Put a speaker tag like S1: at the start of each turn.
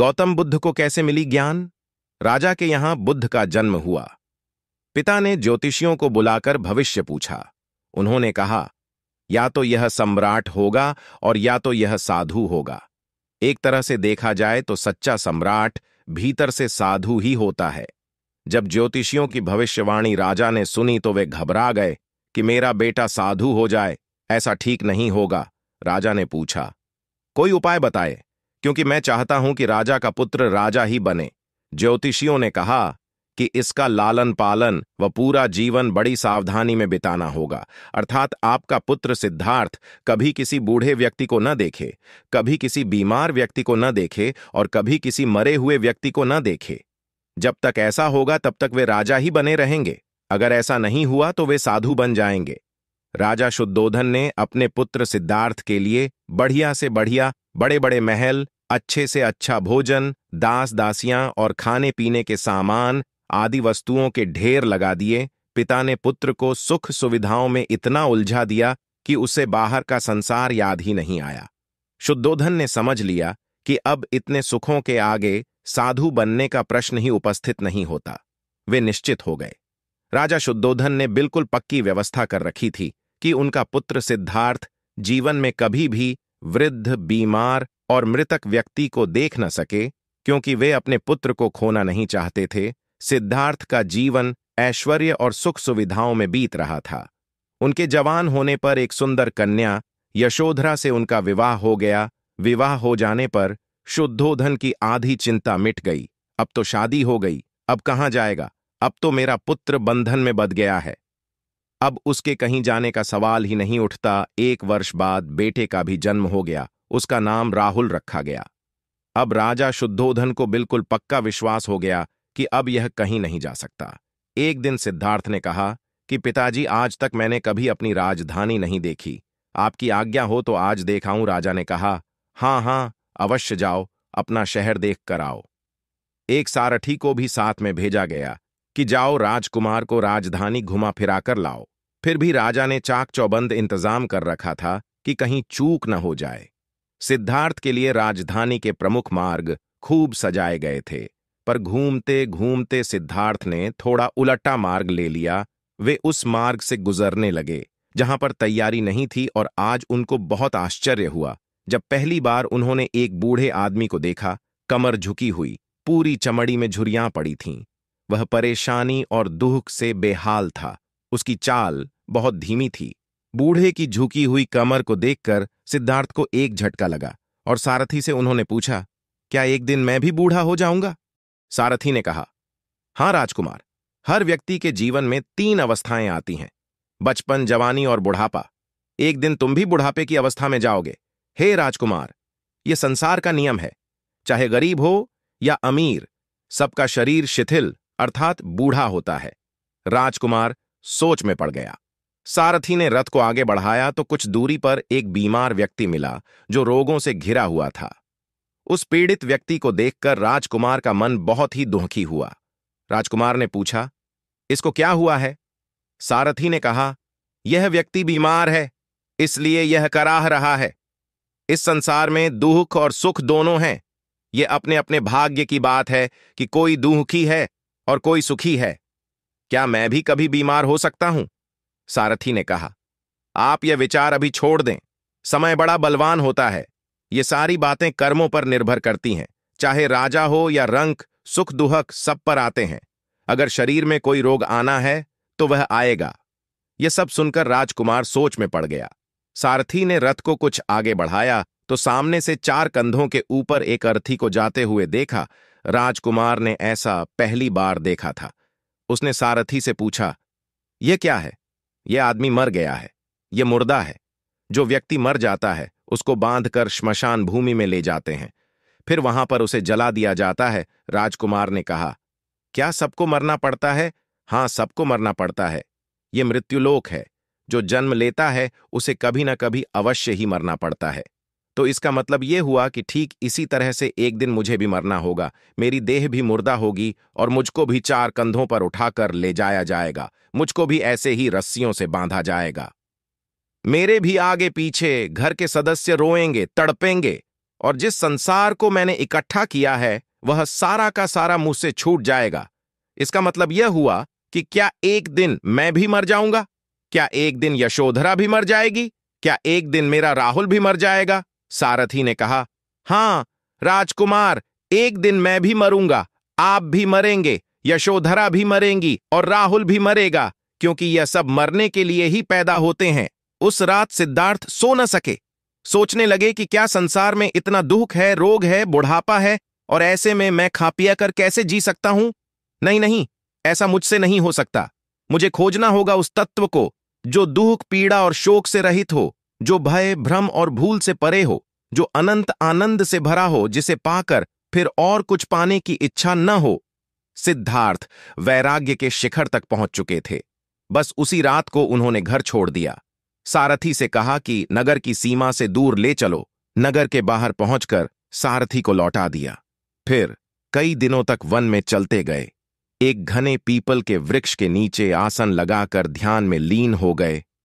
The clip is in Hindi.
S1: गौतम बुद्ध को कैसे मिली ज्ञान राजा के यहां बुद्ध का जन्म हुआ पिता ने ज्योतिषियों को बुलाकर भविष्य पूछा उन्होंने कहा या तो यह सम्राट होगा और या तो यह साधु होगा एक तरह से देखा जाए तो सच्चा सम्राट भीतर से साधु ही होता है जब ज्योतिषियों की भविष्यवाणी राजा ने सुनी तो वे घबरा गए कि मेरा बेटा साधु हो जाए ऐसा ठीक नहीं होगा राजा ने पूछा कोई उपाय बताए क्योंकि मैं चाहता हूं कि राजा का पुत्र राजा ही बने ज्योतिषियों ने कहा कि इसका लालन पालन व पूरा जीवन बड़ी सावधानी में बिताना होगा अर्थात आपका पुत्र सिद्धार्थ कभी किसी बूढ़े व्यक्ति को न देखे कभी किसी बीमार व्यक्ति को न देखे और कभी किसी मरे हुए व्यक्ति को न देखे जब तक ऐसा होगा तब तक वे राजा ही बने रहेंगे अगर ऐसा नहीं हुआ तो वे साधु बन जाएंगे राजा शुद्धोधन ने अपने पुत्र सिद्धार्थ के लिए बढ़िया से बढ़िया बड़े बड़े महल अच्छे से अच्छा भोजन दास दासियां और खाने पीने के सामान आदि वस्तुओं के ढेर लगा दिए पिता ने पुत्र को सुख सुविधाओं में इतना उलझा दिया कि उसे बाहर का संसार याद ही नहीं आया शुद्धोधन ने समझ लिया कि अब इतने सुखों के आगे साधु बनने का प्रश्न ही उपस्थित नहीं होता वे निश्चित हो गए राजा शुद्धोधन ने बिल्कुल पक्की व्यवस्था कर रखी थी कि उनका पुत्र सिद्धार्थ जीवन में कभी भी वृद्ध बीमार और मृतक व्यक्ति को देख न सके क्योंकि वे अपने पुत्र को खोना नहीं चाहते थे सिद्धार्थ का जीवन ऐश्वर्य और सुख सुविधाओं में बीत रहा था उनके जवान होने पर एक सुंदर कन्या यशोधरा से उनका विवाह हो गया विवाह हो जाने पर शुद्धोधन की आधी चिंता मिट गई अब तो शादी हो गई अब कहाँ जाएगा अब तो मेरा पुत्र बंधन में बद गया है अब उसके कहीं जाने का सवाल ही नहीं उठता एक वर्ष बाद बेटे का भी जन्म हो गया उसका नाम राहुल रखा गया अब राजा शुद्धोधन को बिल्कुल पक्का विश्वास हो गया कि अब यह कहीं नहीं जा सकता एक दिन सिद्धार्थ ने कहा कि पिताजी आज तक मैंने कभी अपनी राजधानी नहीं देखी आपकी आज्ञा हो तो आज देखाऊं राजा ने कहा हां हां अवश्य जाओ अपना शहर देख कर आओ एक सारठी को भी साथ में भेजा गया कि जाओ राजकुमार को राजधानी घुमा फिरा कर लाओ फिर भी राजा ने चाक चौबंद इंतजाम कर रखा था कि कहीं चूक न हो जाए सिद्धार्थ के लिए राजधानी के प्रमुख मार्ग खूब सजाए गए थे पर घूमते घूमते सिद्धार्थ ने थोड़ा उलटा मार्ग ले लिया वे उस मार्ग से गुजरने लगे जहां पर तैयारी नहीं थी और आज उनको बहुत आश्चर्य हुआ जब पहली बार उन्होंने एक बूढ़े आदमी को देखा कमर झुकी हुई पूरी चमड़ी में झुरियां पड़ी थीं वह परेशानी और दुख से बेहाल था उसकी चाल बहुत धीमी थी बूढ़े की झुकी हुई कमर को देखकर सिद्धार्थ को एक झटका लगा और सारथी से उन्होंने पूछा क्या एक दिन मैं भी बूढ़ा हो जाऊंगा सारथी ने कहा हां राजकुमार हर व्यक्ति के जीवन में तीन अवस्थाएं आती हैं बचपन जवानी और बुढ़ापा एक दिन तुम भी बुढ़ापे की अवस्था में जाओगे हे राजकुमार यह संसार का नियम है चाहे गरीब हो या अमीर सबका शरीर शिथिल अर्थात बूढ़ा होता है राजकुमार सोच में पड़ गया सारथी ने रथ को आगे बढ़ाया तो कुछ दूरी पर एक बीमार व्यक्ति मिला जो रोगों से घिरा हुआ था उस पीड़ित व्यक्ति को देखकर राजकुमार का मन बहुत ही दुखी हुआ राजकुमार ने पूछा इसको क्या हुआ है सारथी ने कहा यह व्यक्ति बीमार है इसलिए यह कराह रहा है इस संसार में दुख और सुख दोनों हैं ये अपने अपने भाग्य की बात है कि कोई दुखी है और कोई सुखी है क्या मैं भी कभी बीमार हो सकता हूं सारथी ने कहा आप यह विचार अभी छोड़ दें समय बड़ा बलवान होता है ये सारी बातें कर्मों पर निर्भर करती हैं चाहे राजा हो या रंक सुख दुहक सब पर आते हैं अगर शरीर में कोई रोग आना है तो वह आएगा यह सब सुनकर राजकुमार सोच में पड़ गया सारथी ने रथ को कुछ आगे बढ़ाया तो सामने से चार कंधों के ऊपर एक अर्थी को जाते हुए देखा राजकुमार ने ऐसा पहली बार देखा था उसने सारथी से पूछा यह क्या है यह आदमी मर गया है यह मुर्दा है जो व्यक्ति मर जाता है उसको बांधकर श्मशान भूमि में ले जाते हैं फिर वहां पर उसे जला दिया जाता है राजकुमार ने कहा क्या सबको मरना पड़ता है हां सबको मरना पड़ता है ये मृत्युलोक है जो जन्म लेता है उसे कभी ना कभी अवश्य ही मरना पड़ता है तो इसका मतलब ये हुआ कि ठीक इसी तरह से एक दिन मुझे भी मरना होगा मेरी देह भी मुर्दा होगी और मुझको भी चार कंधों पर उठाकर ले जाया जाएगा मुझको भी ऐसे ही रस्सियों से बांधा जाएगा मेरे भी आगे पीछे घर के सदस्य रोएंगे तड़पेंगे और जिस संसार को मैंने इकट्ठा किया है वह सारा का सारा मुझसे छूट जाएगा इसका मतलब यह हुआ कि क्या एक दिन मैं भी मर जाऊंगा क्या एक दिन यशोधरा भी मर जाएगी क्या एक दिन मेरा राहुल भी मर जाएगा सारथी ने कहा हां राजकुमार एक दिन मैं भी मरूंगा आप भी मरेंगे यशोधरा भी मरेंगी और राहुल भी मरेगा क्योंकि यह सब मरने के लिए ही पैदा होते हैं उस रात सिद्धार्थ सो न सके सोचने लगे कि क्या संसार में इतना दुख है रोग है बुढ़ापा है और ऐसे में मैं खा पिया कर कैसे जी सकता हूं नहीं नहीं ऐसा मुझसे नहीं हो सकता मुझे खोजना होगा उस तत्व को जो दुख पीड़ा और शोक से रहित हो जो भय भ्रम और भूल से परे हो जो अनंत आनंद से भरा हो जिसे पाकर फिर और कुछ पाने की इच्छा न हो सिद्धार्थ वैराग्य के शिखर तक पहुंच चुके थे बस उसी रात को उन्होंने घर छोड़ दिया सारथी से कहा कि नगर की सीमा से दूर ले चलो नगर के बाहर पहुंचकर सारथी को लौटा दिया फिर कई दिनों तक वन में चलते गए एक घने पीपल के वृक्ष के नीचे आसन लगाकर ध्यान में लीन हो गए